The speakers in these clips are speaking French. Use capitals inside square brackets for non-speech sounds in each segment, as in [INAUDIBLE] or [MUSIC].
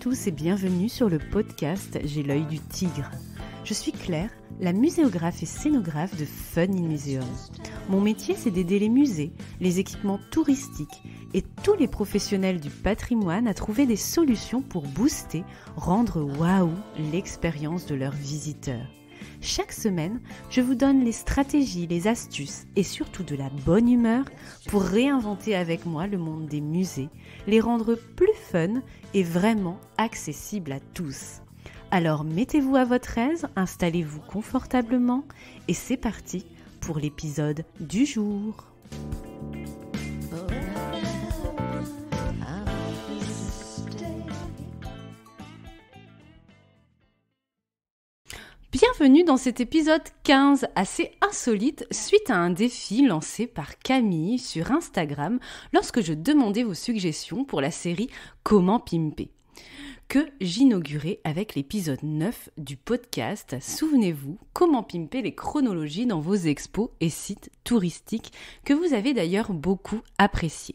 tous et bienvenue sur le podcast J'ai l'œil du tigre. Je suis Claire, la muséographe et scénographe de Fun in Museum. Mon métier, c'est d'aider les musées, les équipements touristiques et tous les professionnels du patrimoine à trouver des solutions pour booster, rendre waouh l'expérience de leurs visiteurs. Chaque semaine, je vous donne les stratégies, les astuces et surtout de la bonne humeur pour réinventer avec moi le monde des musées, les rendre plus fun et vraiment accessibles à tous. Alors mettez-vous à votre aise, installez-vous confortablement et c'est parti pour l'épisode du jour. bienvenue dans cet épisode 15 assez insolite suite à un défi lancé par Camille sur Instagram lorsque je demandais vos suggestions pour la série Comment pimper que j'inaugurais avec l'épisode 9 du podcast Souvenez-vous comment pimper les chronologies dans vos expos et sites touristiques que vous avez d'ailleurs beaucoup apprécié.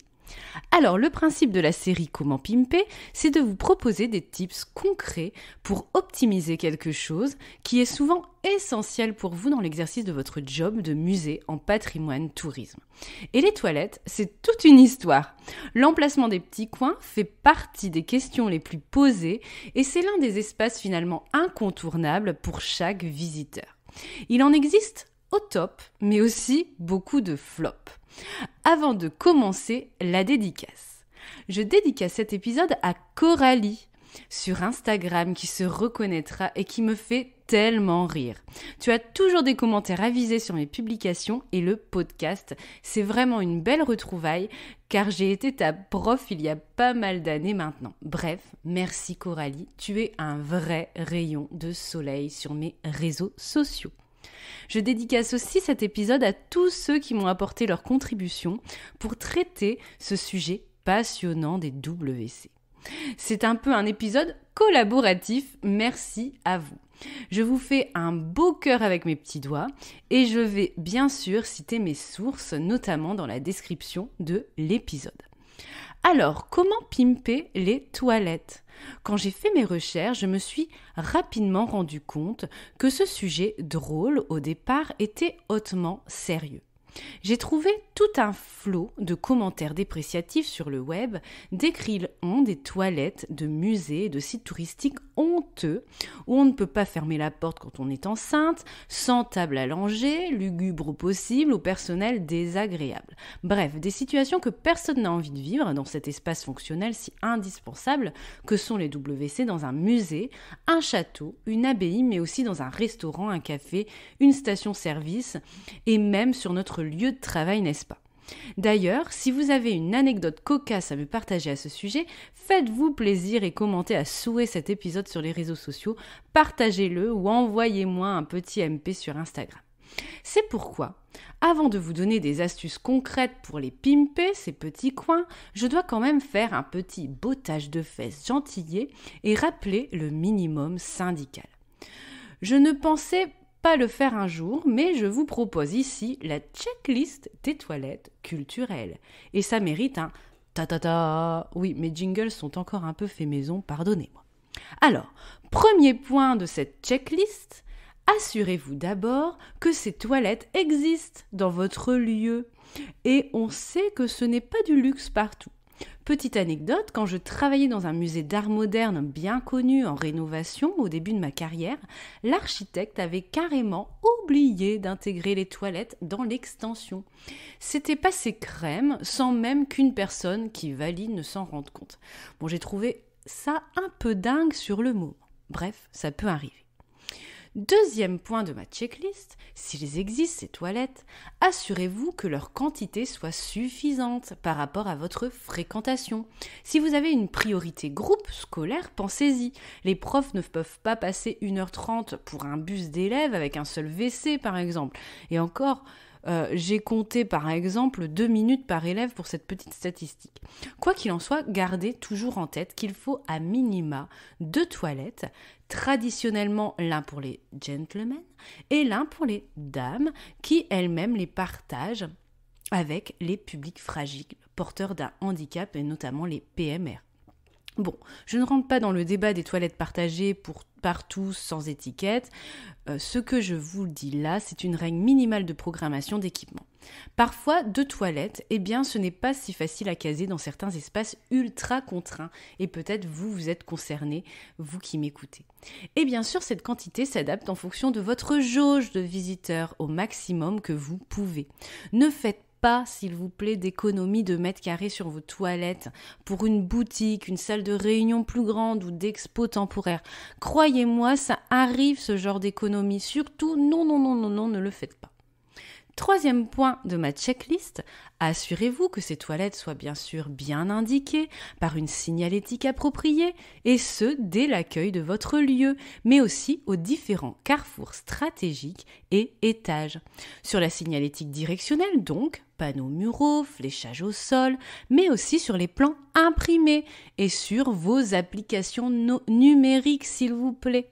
Alors le principe de la série Comment pimper, c'est de vous proposer des tips concrets pour optimiser quelque chose qui est souvent essentiel pour vous dans l'exercice de votre job de musée en patrimoine tourisme. Et les toilettes, c'est toute une histoire. L'emplacement des petits coins fait partie des questions les plus posées et c'est l'un des espaces finalement incontournables pour chaque visiteur. Il en existe top, mais aussi beaucoup de flops. Avant de commencer, la dédicace. Je dédicace cet épisode à Coralie sur Instagram qui se reconnaîtra et qui me fait tellement rire. Tu as toujours des commentaires avisés sur mes publications et le podcast. C'est vraiment une belle retrouvaille car j'ai été ta prof il y a pas mal d'années maintenant. Bref, merci Coralie, tu es un vrai rayon de soleil sur mes réseaux sociaux. Je dédicace aussi cet épisode à tous ceux qui m'ont apporté leur contribution pour traiter ce sujet passionnant des WC. C'est un peu un épisode collaboratif, merci à vous. Je vous fais un beau cœur avec mes petits doigts et je vais bien sûr citer mes sources, notamment dans la description de l'épisode. Alors, comment pimper les toilettes Quand j'ai fait mes recherches, je me suis rapidement rendu compte que ce sujet drôle au départ était hautement sérieux. J'ai trouvé tout un flot de commentaires dépréciatifs sur le web décrivant des toilettes de musées et de sites touristiques honteux, où on ne peut pas fermer la porte quand on est enceinte, sans table à langer, lugubre au possible, au personnel désagréable. Bref, des situations que personne n'a envie de vivre dans cet espace fonctionnel si indispensable que sont les WC dans un musée, un château, une abbaye, mais aussi dans un restaurant, un café, une station-service et même sur notre lieu de travail, n'est-ce pas D'ailleurs, si vous avez une anecdote cocasse à me partager à ce sujet, faites-vous plaisir et commentez à souhait cet épisode sur les réseaux sociaux, partagez-le ou envoyez-moi un petit MP sur Instagram. C'est pourquoi, avant de vous donner des astuces concrètes pour les pimper, ces petits coins, je dois quand même faire un petit bottage de fesses gentillet et rappeler le minimum syndical. Je ne pensais le faire un jour, mais je vous propose ici la checklist des toilettes culturelles. Et ça mérite un ta-ta-ta. Oui, mes jingles sont encore un peu fait maison, pardonnez-moi. Alors, premier point de cette checklist, assurez-vous d'abord que ces toilettes existent dans votre lieu. Et on sait que ce n'est pas du luxe partout. Petite anecdote, quand je travaillais dans un musée d'art moderne bien connu en rénovation au début de ma carrière, l'architecte avait carrément oublié d'intégrer les toilettes dans l'extension. C'était passé crème sans même qu'une personne qui valide ne s'en rende compte. Bon, j'ai trouvé ça un peu dingue sur le mot. Bref, ça peut arriver. Deuxième point de ma checklist, s'ils existent ces toilettes, assurez-vous que leur quantité soit suffisante par rapport à votre fréquentation. Si vous avez une priorité groupe scolaire, pensez-y. Les profs ne peuvent pas passer 1h30 pour un bus d'élèves avec un seul WC par exemple. Et encore, euh, j'ai compté par exemple deux minutes par élève pour cette petite statistique. Quoi qu'il en soit, gardez toujours en tête qu'il faut à minima deux toilettes, traditionnellement l'un pour les gentlemen et l'un pour les dames qui elles-mêmes les partagent avec les publics fragiles, porteurs d'un handicap et notamment les PMR. Bon, je ne rentre pas dans le débat des toilettes partagées pour partout sans étiquette. Euh, ce que je vous dis là, c'est une règle minimale de programmation d'équipement. Parfois, deux toilettes, eh bien, ce n'est pas si facile à caser dans certains espaces ultra contraints. Et peut-être vous, vous êtes concerné, vous qui m'écoutez. Et eh bien sûr, cette quantité s'adapte en fonction de votre jauge de visiteurs au maximum que vous pouvez. Ne faites s'il vous plaît, d'économie de mètres carrés sur vos toilettes pour une boutique, une salle de réunion plus grande ou d'expo temporaire. Croyez-moi, ça arrive ce genre d'économie. Surtout, non, non, non, non, non, ne le faites pas. Troisième point de ma checklist, assurez-vous que ces toilettes soient bien sûr bien indiquées par une signalétique appropriée, et ce dès l'accueil de votre lieu, mais aussi aux différents carrefours stratégiques et étages. Sur la signalétique directionnelle donc, panneaux muraux, fléchage au sol, mais aussi sur les plans imprimés et sur vos applications numériques s'il vous plaît.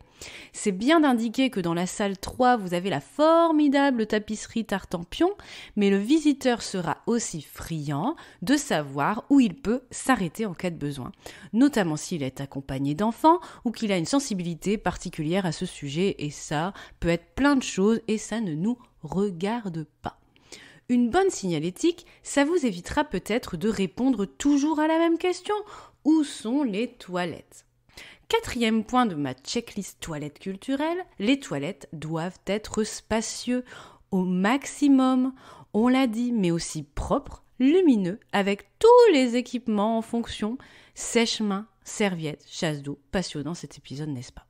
C'est bien d'indiquer que dans la salle 3, vous avez la formidable tapisserie Tartampion, mais le visiteur sera aussi friand de savoir où il peut s'arrêter en cas de besoin, notamment s'il est accompagné d'enfants ou qu'il a une sensibilité particulière à ce sujet, et ça peut être plein de choses et ça ne nous regarde pas. Une bonne signalétique, ça vous évitera peut-être de répondre toujours à la même question. Où sont les toilettes Quatrième point de ma checklist toilettes culturelles, les toilettes doivent être spacieux au maximum, on l'a dit, mais aussi propres, lumineux, avec tous les équipements en fonction, sèche-main, serviettes, chasse d'eau, passionnant cet épisode, n'est-ce pas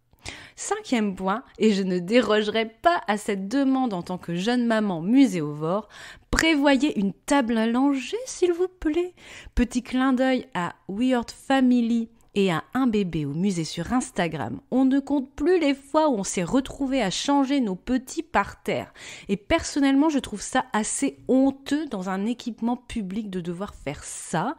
Cinquième point, et je ne dérogerai pas à cette demande en tant que jeune maman muséovore, prévoyez une table à langer, s'il vous plaît. Petit clin d'œil à Weird Family et à un bébé au musée sur Instagram. On ne compte plus les fois où on s'est retrouvé à changer nos petits par terre. Et personnellement, je trouve ça assez honteux dans un équipement public de devoir faire ça.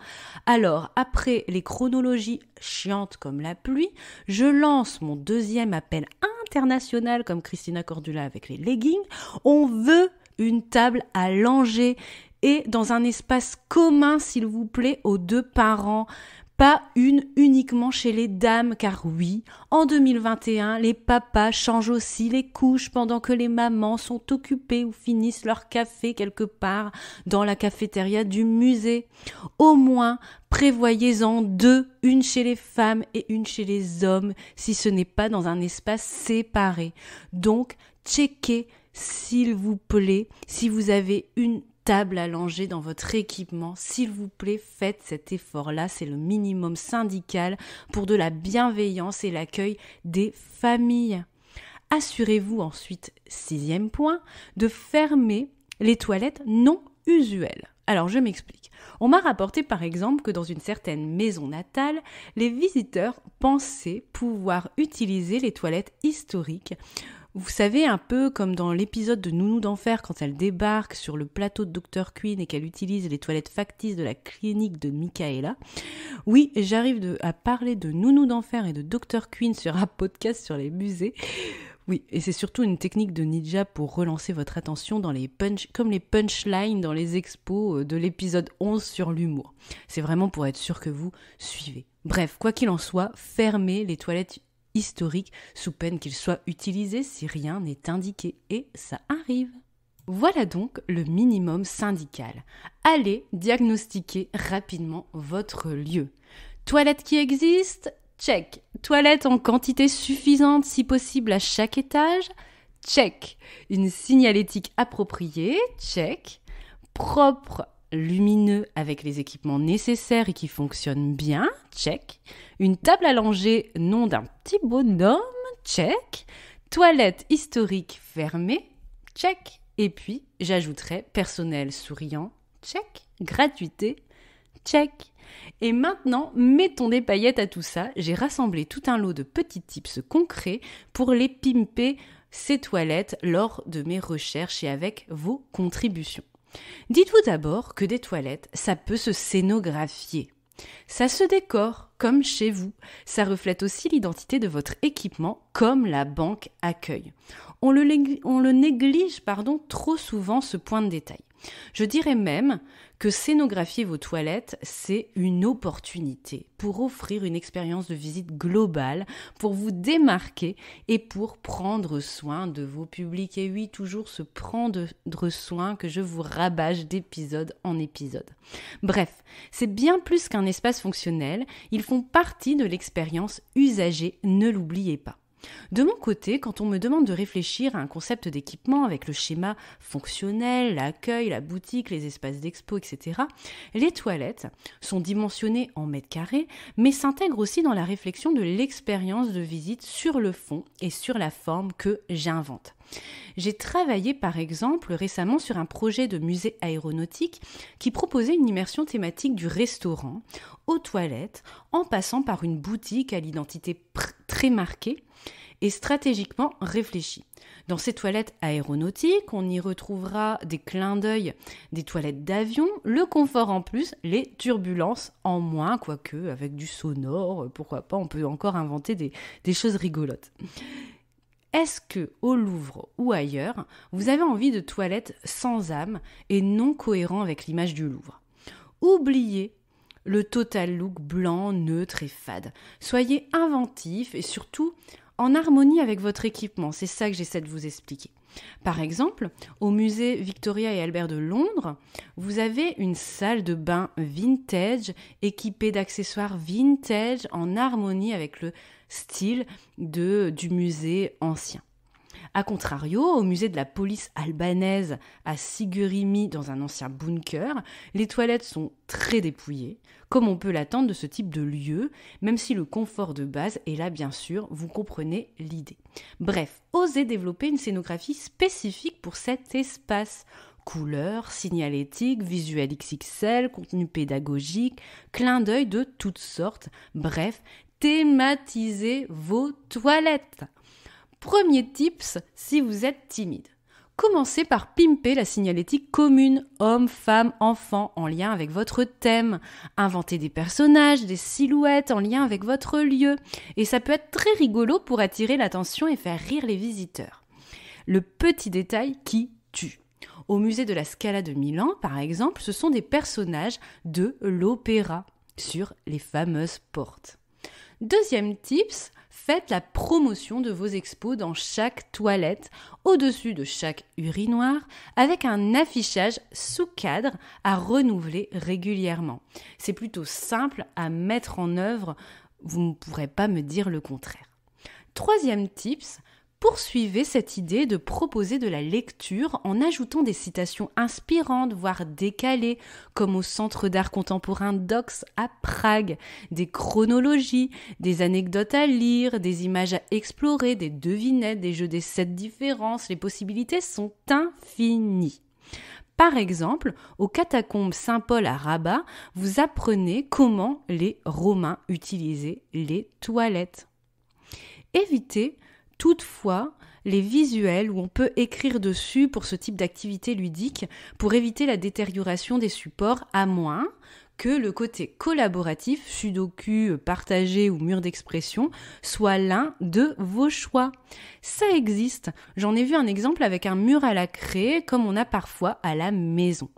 Alors, après les chronologies chiantes comme la pluie, je lance mon deuxième appel international comme Christina Cordula avec les leggings. On veut une table à langer et dans un espace commun, s'il vous plaît, aux deux parents pas une uniquement chez les dames, car oui, en 2021, les papas changent aussi les couches pendant que les mamans sont occupées ou finissent leur café quelque part dans la cafétéria du musée. Au moins, prévoyez-en deux, une chez les femmes et une chez les hommes, si ce n'est pas dans un espace séparé. Donc, checkez, s'il vous plaît, si vous avez une table allongée, dans votre équipement. S'il vous plaît, faites cet effort-là. C'est le minimum syndical pour de la bienveillance et l'accueil des familles. Assurez-vous ensuite, sixième point, de fermer les toilettes non usuelles. Alors je m'explique. On m'a rapporté par exemple que dans une certaine maison natale, les visiteurs pensaient pouvoir utiliser les toilettes historiques vous savez, un peu comme dans l'épisode de Nounou d'Enfer quand elle débarque sur le plateau de Dr. Queen et qu'elle utilise les toilettes factices de la clinique de Michaela. Oui, j'arrive à parler de Nounou d'Enfer et de Dr. Queen sur un podcast sur les musées. Oui, et c'est surtout une technique de ninja pour relancer votre attention dans les punch, comme les punchlines dans les expos euh, de l'épisode 11 sur l'humour. C'est vraiment pour être sûr que vous suivez. Bref, quoi qu'il en soit, fermez les toilettes historique, sous peine qu'il soit utilisé si rien n'est indiqué, et ça arrive. Voilà donc le minimum syndical. Allez diagnostiquer rapidement votre lieu. Toilette qui existe Check. Toilette en quantité suffisante si possible à chaque étage Check. Une signalétique appropriée Check. Propre lumineux avec les équipements nécessaires et qui fonctionne bien, check. Une table allongée, nom d'un petit bonhomme, check. Toilette historique fermée, check. Et puis, j'ajouterai personnel souriant, check. Gratuité, check. Et maintenant, mettons des paillettes à tout ça. J'ai rassemblé tout un lot de petits tips concrets pour les pimper ces toilettes lors de mes recherches et avec vos contributions. Dites-vous d'abord que des toilettes, ça peut se scénographier. Ça se décore comme chez vous. Ça reflète aussi l'identité de votre équipement comme la banque accueille. On le, néglige pardon, trop souvent ce point de détail. Je dirais même que scénographier vos toilettes, c'est une opportunité pour offrir une expérience de visite globale, pour vous démarquer et pour prendre soin de vos publics. Et oui, toujours se prendre soin que je vous rabâche d'épisode en épisode. Bref, c'est bien plus qu'un espace fonctionnel, ils font partie de l'expérience usagée, ne l'oubliez pas. De mon côté, quand on me demande de réfléchir à un concept d'équipement avec le schéma fonctionnel, l'accueil, la boutique, les espaces d'expo, etc., les toilettes sont dimensionnées en mètres carrés, mais s'intègrent aussi dans la réflexion de l'expérience de visite sur le fond et sur la forme que j'invente. J'ai travaillé par exemple récemment sur un projet de musée aéronautique qui proposait une immersion thématique du restaurant aux toilettes en passant par une boutique à l'identité très marquée et stratégiquement réfléchie. Dans ces toilettes aéronautiques, on y retrouvera des clins d'œil des toilettes d'avion, le confort en plus, les turbulences en moins, quoique avec du sonore, pourquoi pas, on peut encore inventer des, choses rigolotes. Est-ce que au Louvre ou ailleurs, vous avez envie de toilettes sans âme et non cohérent avec l'image du Louvre Oubliez le total look blanc, neutre et fade. Soyez inventif et surtout en harmonie avec votre équipement. C'est ça que j'essaie de vous expliquer. Par exemple, au musée Victoria et Albert de Londres, vous avez une salle de bain vintage équipée d'accessoires vintage en harmonie avec le style du musée ancien. A contrario, au musée de la police albanaise à Sigurimi, dans un ancien bunker, les toilettes sont très dépouillées, comme on peut l'attendre de ce type de lieu, même si le confort de base est là bien sûr, vous comprenez l'idée. Bref, osez développer une scénographie spécifique pour cet espace couleurs, signalétique, visuel XXL, contenu pédagogique, clin d'œil de toutes sortes. Bref, thématisez vos toilettes. Premier tips si vous êtes timide. Commencez par pimper la signalétique commune homme, femme, enfant en lien avec votre thème. Inventez des personnages, des silhouettes en lien avec votre lieu. Et ça peut être très rigolo pour attirer l'attention et faire rire les visiteurs. Le petit détail qui tue. Au musée de la Scala de Milan, par exemple, ce sont des personnages de l'opéra sur les fameuses portes. Deuxième tips, faites la promotion de vos expos dans chaque toilette, au-dessus de chaque urinoir, avec un affichage sous cadre à renouveler régulièrement. C'est plutôt simple à mettre en œuvre, vous ne pourrez pas me dire le contraire. Troisième tips, poursuivez cette idée de proposer de la lecture en ajoutant des citations inspirantes, voire décalées, comme au Centre d'art contemporain d'Ox à Prague, des chronologies, des anecdotes à lire, des images à explorer, des devinettes, des jeux des sept différences, les possibilités sont infinies. Par exemple, aux catacombes Saint-Paul à Rabat, vous apprenez comment les Romains utilisaient les toilettes. Évitez Toutefois, les visuels où on peut écrire dessus pour ce type d'activité ludique pour éviter la détérioration des supports à moins que le côté collaboratif, sudoku, partagé ou mur d'expression, soit l'un de vos choix. Ça existe. J'en ai vu un exemple avec un mur à la craie comme on a parfois à la maison.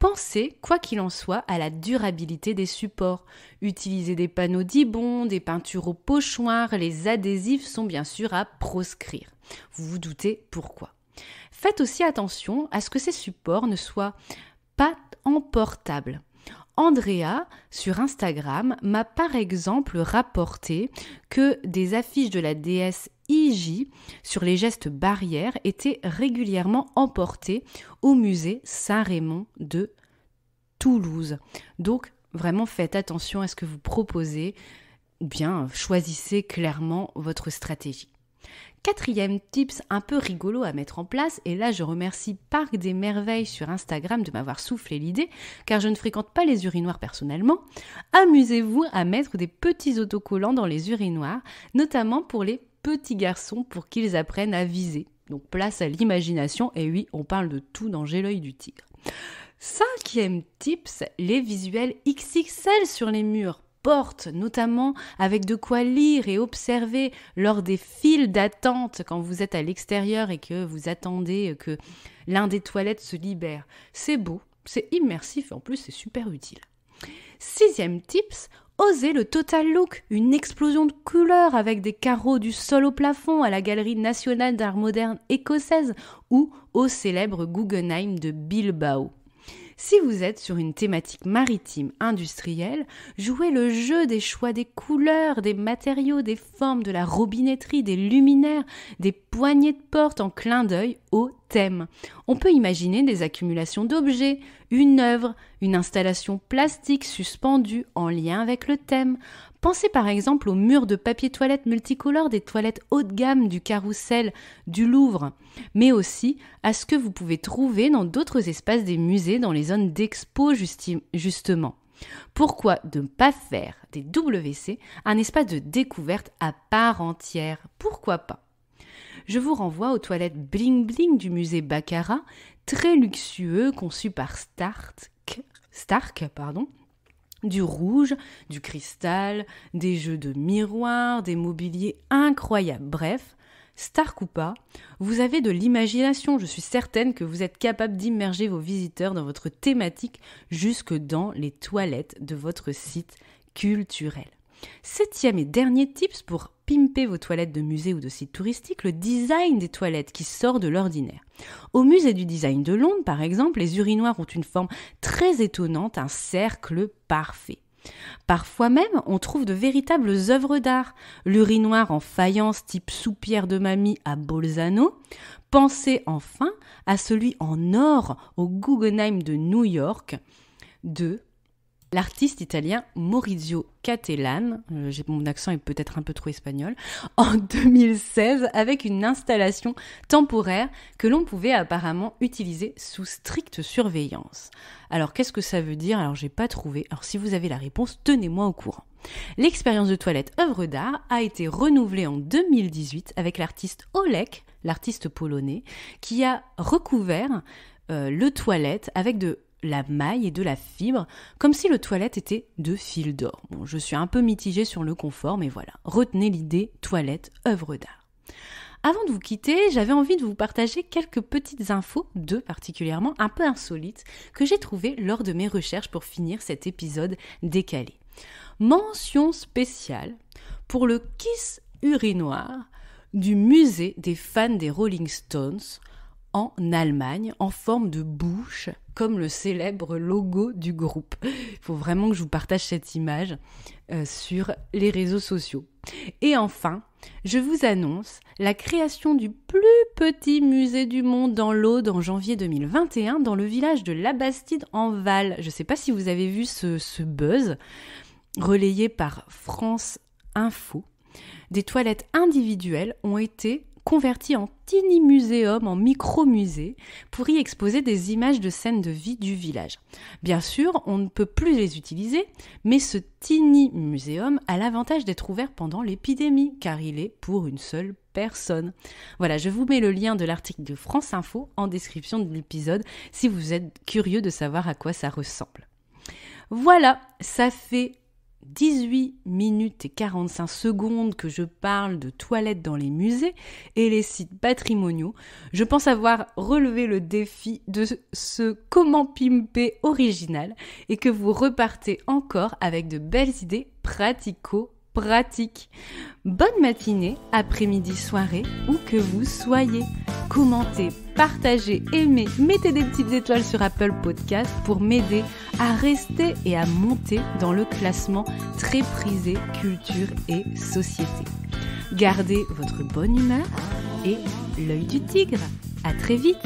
Pensez, quoi qu'il en soit, à la durabilité des supports. Utiliser des panneaux d'Ibon, des peintures au pochoir, les adhésifs sont bien sûr à proscrire. Vous vous doutez pourquoi. Faites aussi attention à ce que ces supports ne soient pas emportables. Andrea sur Instagram m'a par exemple rapporté que des affiches de la déesse IJ sur les gestes barrières était régulièrement emporté au musée Saint-Raymond de Toulouse. Donc vraiment faites attention à ce que vous proposez, ou bien choisissez clairement votre stratégie. Quatrième tips un peu rigolo à mettre en place, et là je remercie Parc des Merveilles sur Instagram de m'avoir soufflé l'idée, car je ne fréquente pas les urinoirs personnellement. Amusez-vous à mettre des petits autocollants dans les urinoirs, notamment pour les petits garçons pour qu'ils apprennent à viser. Donc place à l'imagination, et oui, on parle de tout dans J'ai l'œil du tigre. Cinquième tips, les visuels XXL sur les murs Portes, notamment avec de quoi lire et observer lors des files d'attente quand vous êtes à l'extérieur et que vous attendez que l'un des toilettes se libère. C'est beau, c'est immersif, et en plus c'est super utile. Sixième tips, oser le total look, une explosion de couleurs avec des carreaux du sol au plafond à la Galerie nationale d'art moderne écossaise ou au célèbre Guggenheim de Bilbao. Si vous êtes sur une thématique maritime industrielle, jouez le jeu des choix des couleurs, des matériaux, des formes, de la robinetterie, des luminaires, des poignées de porte en clin d'œil au thème. On peut imaginer des accumulations d'objets, une œuvre, une installation plastique suspendue en lien avec le thème. Pensez par exemple aux murs de papier toilette multicolore des toilettes haut de gamme du carrousel du Louvre, mais aussi à ce que vous pouvez trouver dans d'autres espaces des musées dans les zones d'expo justement. Pourquoi ne pas faire des WC un espace de découverte à part entière Pourquoi pas je vous renvoie aux toilettes bling bling du musée Baccarat, très luxueux, conçu par Stark, Stark pardon, du rouge, du cristal, des jeux de miroirs, des mobiliers incroyables. Bref, Stark ou vous avez de l'imagination. Je suis certaine que vous êtes capable d'immerger vos visiteurs dans votre thématique jusque dans les toilettes de votre site culturel. Septième et dernier tips pour pimper vos toilettes de musée ou de sites touristiques, le design des toilettes qui sort de l'ordinaire. Au musée du design de Londres, par exemple, les urinoirs ont une forme très étonnante, un cercle parfait. Parfois même, on trouve de véritables œuvres d'art. L'urinoir en faïence type soupière de mamie à Bolzano. Pensez enfin à celui en or au Guggenheim de New York de L'artiste italien Maurizio Catellan, euh, mon accent est peut-être un peu trop espagnol, [LAUGHS] en 2016 avec une installation temporaire que l'on pouvait apparemment utiliser sous stricte surveillance. Alors qu'est-ce que ça veut dire Alors j'ai pas trouvé. Alors si vous avez la réponse, tenez-moi au courant. L'expérience de toilette œuvre d'art a été renouvelée en 2018 avec l'artiste Olek, l'artiste polonais, qui a recouvert euh, le toilette avec de la maille et de la fibre, comme si le toilette était de fil d'or. Bon, je suis un peu mitigée sur le confort, mais voilà. Retenez l'idée toilette, œuvre d'art. Avant de vous quitter, j'avais envie de vous partager quelques petites infos, deux particulièrement un peu insolites, que j'ai trouvées lors de mes recherches pour finir cet épisode décalé. Mention spéciale pour le kiss urinoir du musée des fans des Rolling Stones en Allemagne en forme de bouche, comme le célèbre logo du groupe. Il faut vraiment que je vous partage cette image euh, sur les réseaux sociaux. Et enfin, je vous annonce la création du plus petit musée du monde dans l'Aude en janvier 2021 dans le village de labastide en Val. Je ne sais pas si vous avez vu ce, ce buzz relayé par France Info. Des toilettes individuelles ont été converti en tiny muséum, en micro-musée, pour y exposer des images de scènes de vie du village. Bien sûr, on ne peut plus les utiliser, mais ce tiny muséum a l'avantage d'être ouvert pendant l'épidémie, car il est pour une seule personne. Voilà, je vous mets le lien de l'article de France Info en description de l'épisode si vous êtes curieux de savoir à quoi ça ressemble. Voilà, ça fait 18 minutes et 45 secondes que je parle de toilettes dans les musées et les sites patrimoniaux, je pense avoir relevé le défi de ce comment pimper original et que vous repartez encore avec de belles idées pratico pratique. Bonne matinée, après-midi, soirée, où que vous soyez. Commentez, partagez, aimez, mettez des petites étoiles sur Apple Podcast pour m'aider à rester et à monter dans le classement très prisé culture et société. Gardez votre bonne humeur et l'œil du tigre. À très vite